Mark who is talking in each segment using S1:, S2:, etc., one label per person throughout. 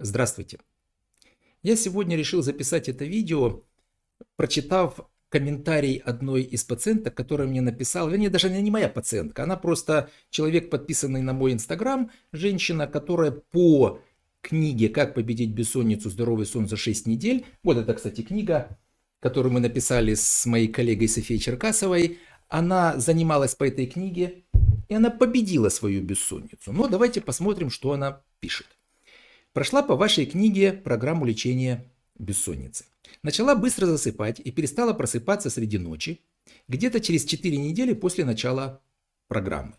S1: Здравствуйте. Я сегодня решил записать это видео, прочитав комментарий одной из пациенток, которая мне написала, вернее, даже она не моя пациентка, она просто человек, подписанный на мой инстаграм, женщина, которая по книге «Как победить бессонницу. Здоровый сон за 6 недель». Вот это, кстати, книга, которую мы написали с моей коллегой Софией Черкасовой. Она занималась по этой книге, и она победила свою бессонницу. Но давайте посмотрим, что она пишет. Прошла по вашей книге программу лечения бессонницы. Начала быстро засыпать и перестала просыпаться среди ночи, где-то через 4 недели после начала программы.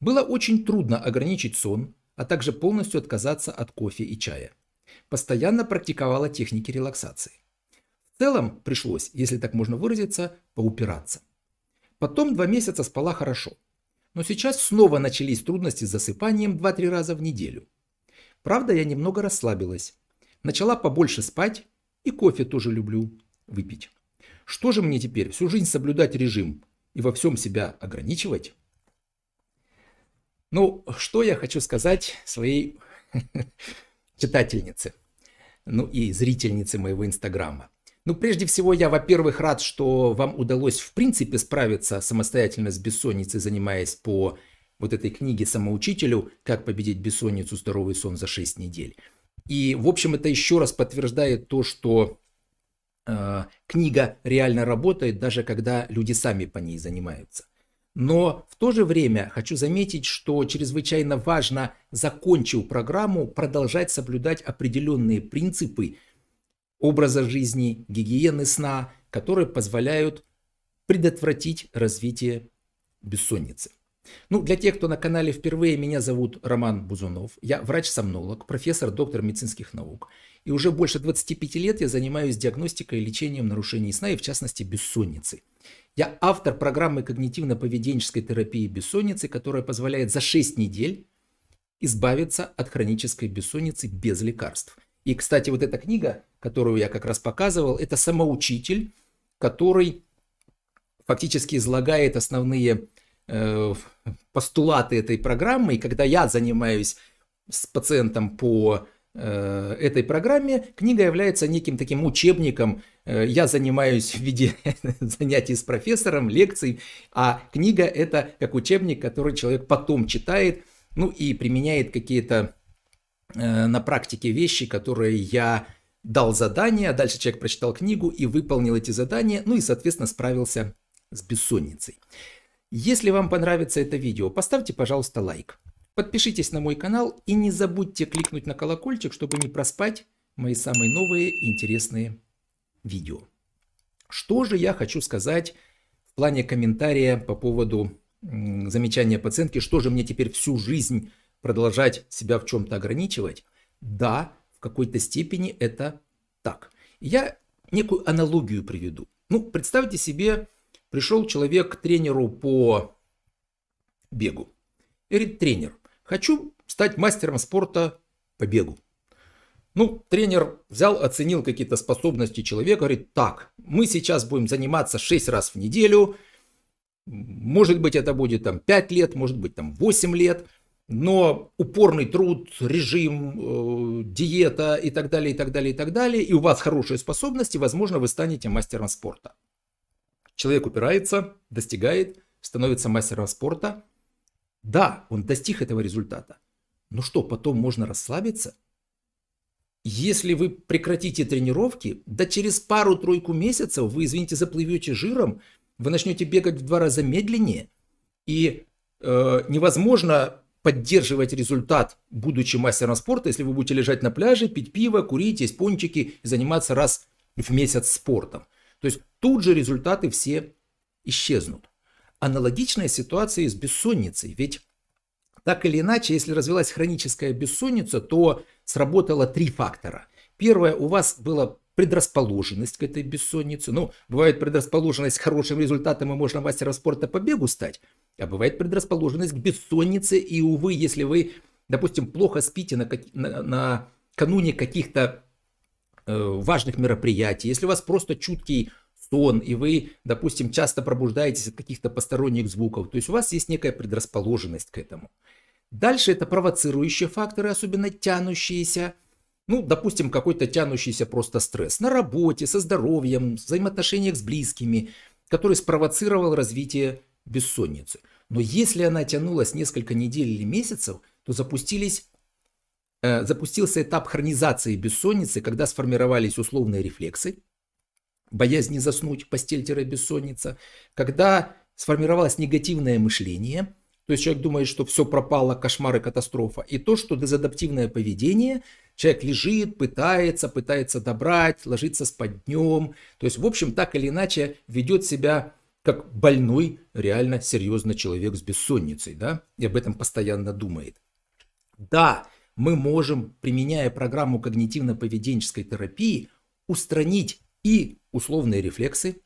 S1: Было очень трудно ограничить сон, а также полностью отказаться от кофе и чая. Постоянно практиковала техники релаксации. В целом пришлось, если так можно выразиться, поупираться. Потом два месяца спала хорошо. Но сейчас снова начались трудности с засыпанием 2-3 раза в неделю. Правда, я немного расслабилась. Начала побольше спать и кофе тоже люблю выпить. Что же мне теперь, всю жизнь соблюдать режим и во всем себя ограничивать? Ну, что я хочу сказать своей читательнице, ну и зрительнице моего инстаграма. Ну, прежде всего, я, во-первых, рад, что вам удалось, в принципе, справиться самостоятельно с бессонницей, занимаясь по вот этой книги самоучителю «Как победить бессонницу, здоровый сон за 6 недель». И, в общем, это еще раз подтверждает то, что э, книга реально работает, даже когда люди сами по ней занимаются. Но в то же время хочу заметить, что чрезвычайно важно, закончив программу, продолжать соблюдать определенные принципы образа жизни, гигиены сна, которые позволяют предотвратить развитие бессонницы. Ну, для тех, кто на канале впервые, меня зовут Роман Бузунов. Я врач-сомнолог, профессор, доктор медицинских наук. И уже больше 25 лет я занимаюсь диагностикой и лечением нарушений сна и, в частности, бессонницы. Я автор программы когнитивно-поведенческой терапии бессонницы, которая позволяет за 6 недель избавиться от хронической бессонницы без лекарств. И, кстати, вот эта книга, которую я как раз показывал, это самоучитель, который фактически излагает основные Э, постулаты этой программы, и когда я занимаюсь с пациентом по э, этой программе, книга является неким таким учебником. Э, я занимаюсь в виде занятий с профессором, лекций, а книга это как учебник, который человек потом читает, ну и применяет какие-то на практике вещи, которые я дал задания, дальше человек прочитал книгу и выполнил эти задания, ну и, соответственно, справился с бессонницей. Если вам понравится это видео, поставьте, пожалуйста, лайк. Подпишитесь на мой канал и не забудьте кликнуть на колокольчик, чтобы не проспать мои самые новые интересные видео. Что же я хочу сказать в плане комментария по поводу замечания пациентки, что же мне теперь всю жизнь продолжать себя в чем-то ограничивать? Да, в какой-то степени это так. Я некую аналогию приведу. Ну, представьте себе Пришел человек к тренеру по бегу. говорит, тренер, хочу стать мастером спорта по бегу. Ну, тренер взял, оценил какие-то способности человека, говорит, так, мы сейчас будем заниматься 6 раз в неделю, может быть, это будет там 5 лет, может быть, там 8 лет, но упорный труд, режим, э, диета и так далее, и так далее, и так далее, и у вас хорошие способности, возможно, вы станете мастером спорта. Человек упирается, достигает, становится мастером спорта. Да, он достиг этого результата. Но что, потом можно расслабиться? Если вы прекратите тренировки, да через пару-тройку месяцев вы, извините, заплывете жиром, вы начнете бегать в два раза медленнее, и э, невозможно поддерживать результат, будучи мастером спорта, если вы будете лежать на пляже, пить пиво, курить, есть пончики, и заниматься раз в месяц спортом. То есть тут же результаты все исчезнут. Аналогичная ситуация и с бессонницей. Ведь так или иначе, если развилась хроническая бессонница, то сработало три фактора. Первое, у вас была предрасположенность к этой бессоннице. Ну, бывает предрасположенность к хорошим результатам, и можно мастером спорта по бегу стать. А бывает предрасположенность к бессоннице, и, увы, если вы, допустим, плохо спите на, как... на, накануне каких-то Э, важных мероприятий, если у вас просто чуткий сон, и вы, допустим, часто пробуждаетесь от каких-то посторонних звуков, то есть у вас есть некая предрасположенность к этому. Дальше это провоцирующие факторы, особенно тянущиеся, ну, допустим, какой-то тянущийся просто стресс на работе, со здоровьем, в взаимоотношениях с близкими, который спровоцировал развитие бессонницы. Но если она тянулась несколько недель или месяцев, то запустились Э, запустился этап хронизации бессонницы, когда сформировались условные рефлексы, боязнь не заснуть, постель-бессонница, когда сформировалось негативное мышление, то есть человек думает, что все пропало, кошмары катастрофа, и то, что дезадаптивное поведение, человек лежит, пытается, пытается добрать, ложится спать днем, то есть в общем так или иначе ведет себя как больной, реально серьезно человек с бессонницей, да, и об этом постоянно думает. Да, мы можем, применяя программу когнитивно-поведенческой терапии, устранить и условные рефлексы,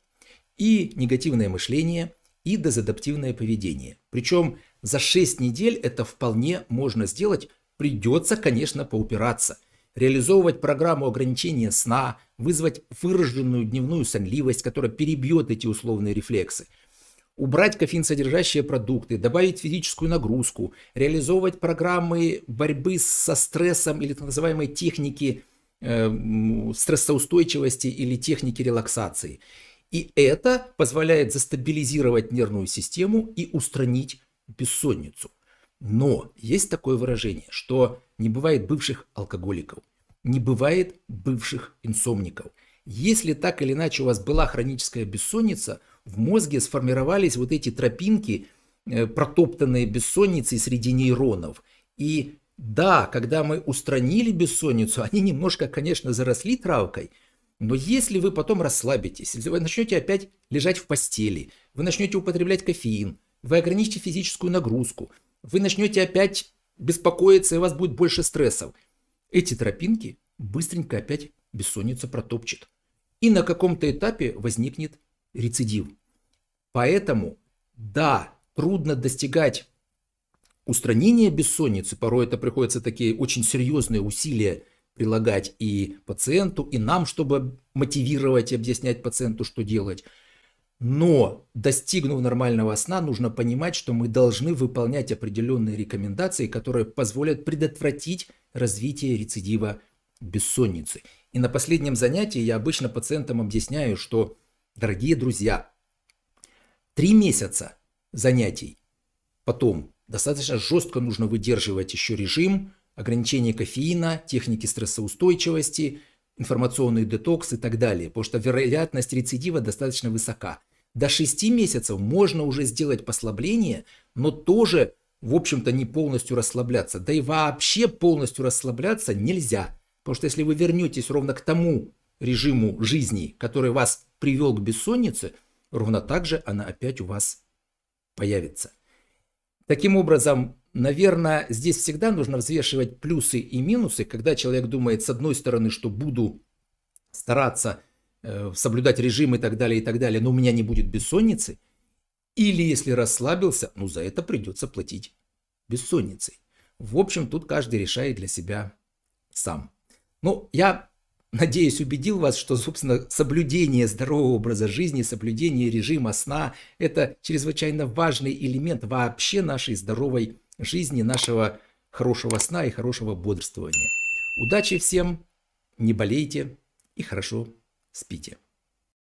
S1: и негативное мышление, и дезадаптивное поведение. Причем за 6 недель это вполне можно сделать, придется, конечно, поупираться. Реализовывать программу ограничения сна, вызвать выраженную дневную сонливость, которая перебьет эти условные рефлексы – убрать кофеин-содержащие продукты, добавить физическую нагрузку, реализовывать программы борьбы со стрессом или так называемой техники э, стрессоустойчивости или техники релаксации. И это позволяет застабилизировать нервную систему и устранить бессонницу. Но есть такое выражение, что не бывает бывших алкоголиков, не бывает бывших инсомников. Если так или иначе у вас была хроническая бессонница – в мозге сформировались вот эти тропинки, э, протоптанные бессонницей среди нейронов. И да, когда мы устранили бессонницу, они немножко, конечно, заросли травкой, но если вы потом расслабитесь, если вы начнете опять лежать в постели, вы начнете употреблять кофеин, вы ограничите физическую нагрузку, вы начнете опять беспокоиться, и у вас будет больше стрессов. Эти тропинки быстренько опять бессонница протопчет. И на каком-то этапе возникнет рецидив. Поэтому, да, трудно достигать устранения бессонницы, порой это приходится такие очень серьезные усилия прилагать и пациенту, и нам, чтобы мотивировать и объяснять пациенту, что делать. Но достигнув нормального сна, нужно понимать, что мы должны выполнять определенные рекомендации, которые позволят предотвратить развитие рецидива бессонницы. И на последнем занятии я обычно пациентам объясняю, что Дорогие друзья, три месяца занятий. Потом достаточно жестко нужно выдерживать еще режим, ограничение кофеина, техники стрессоустойчивости, информационный детокс и так далее, потому что вероятность рецидива достаточно высока. До 6 месяцев можно уже сделать послабление, но тоже, в общем-то, не полностью расслабляться. Да и вообще полностью расслабляться нельзя. Потому что если вы вернетесь ровно к тому режиму жизни, который вас привел к бессоннице, ровно так же она опять у вас появится. Таким образом, наверное, здесь всегда нужно взвешивать плюсы и минусы, когда человек думает, с одной стороны, что буду стараться э, соблюдать режим и так далее, и так далее, но у меня не будет бессонницы, или если расслабился, ну за это придется платить бессонницей. В общем, тут каждый решает для себя сам. Ну, я Надеюсь, убедил вас, что, собственно, соблюдение здорового образа жизни, соблюдение режима сна – это чрезвычайно важный элемент вообще нашей здоровой жизни, нашего хорошего сна и хорошего бодрствования. Удачи всем, не болейте и хорошо спите.